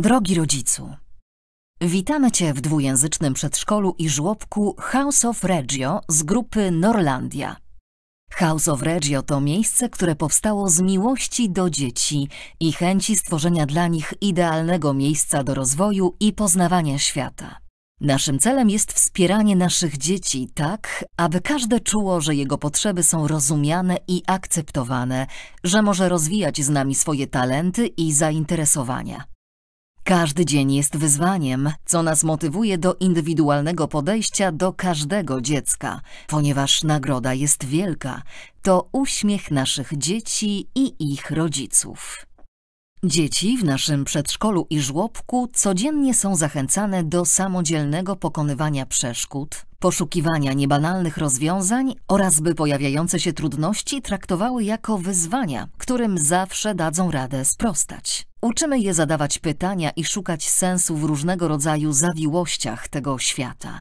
Drogi rodzicu, witamy Cię w dwujęzycznym przedszkolu i żłobku House of Reggio z grupy Norlandia. House of Reggio to miejsce, które powstało z miłości do dzieci i chęci stworzenia dla nich idealnego miejsca do rozwoju i poznawania świata. Naszym celem jest wspieranie naszych dzieci tak, aby każde czuło, że jego potrzeby są rozumiane i akceptowane, że może rozwijać z nami swoje talenty i zainteresowania. Każdy dzień jest wyzwaniem, co nas motywuje do indywidualnego podejścia do każdego dziecka, ponieważ nagroda jest wielka. To uśmiech naszych dzieci i ich rodziców. Dzieci w naszym przedszkolu i żłobku codziennie są zachęcane do samodzielnego pokonywania przeszkód, poszukiwania niebanalnych rozwiązań oraz by pojawiające się trudności traktowały jako wyzwania, którym zawsze dadzą radę sprostać. Uczymy je zadawać pytania i szukać sensu w różnego rodzaju zawiłościach tego świata.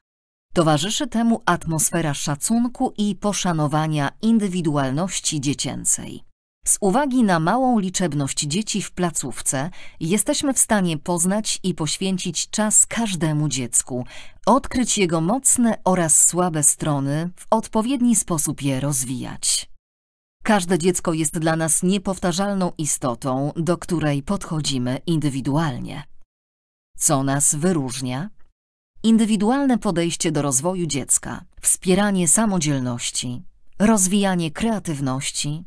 Towarzyszy temu atmosfera szacunku i poszanowania indywidualności dziecięcej. Z uwagi na małą liczebność dzieci w placówce, jesteśmy w stanie poznać i poświęcić czas każdemu dziecku, odkryć jego mocne oraz słabe strony, w odpowiedni sposób je rozwijać. Każde dziecko jest dla nas niepowtarzalną istotą, do której podchodzimy indywidualnie. Co nas wyróżnia? Indywidualne podejście do rozwoju dziecka, wspieranie samodzielności, rozwijanie kreatywności,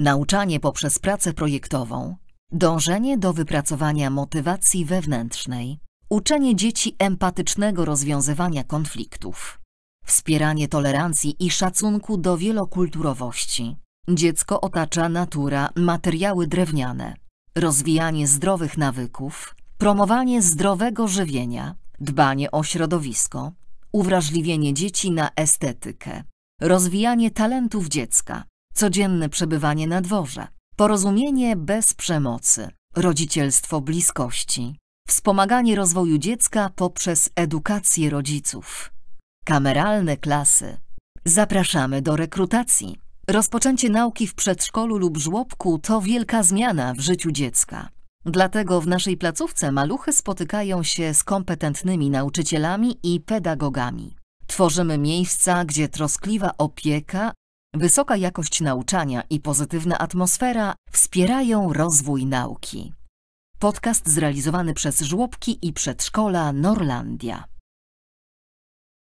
nauczanie poprzez pracę projektową, dążenie do wypracowania motywacji wewnętrznej, uczenie dzieci empatycznego rozwiązywania konfliktów, wspieranie tolerancji i szacunku do wielokulturowości. Dziecko otacza natura, materiały drewniane, rozwijanie zdrowych nawyków, promowanie zdrowego żywienia, dbanie o środowisko, uwrażliwienie dzieci na estetykę, rozwijanie talentów dziecka, codzienne przebywanie na dworze, porozumienie bez przemocy, rodzicielstwo bliskości, wspomaganie rozwoju dziecka poprzez edukację rodziców, kameralne klasy. Zapraszamy do rekrutacji. Rozpoczęcie nauki w przedszkolu lub żłobku to wielka zmiana w życiu dziecka. Dlatego w naszej placówce maluchy spotykają się z kompetentnymi nauczycielami i pedagogami. Tworzymy miejsca, gdzie troskliwa opieka Wysoka jakość nauczania i pozytywna atmosfera wspierają rozwój nauki. Podcast zrealizowany przez żłobki i przedszkola Norlandia.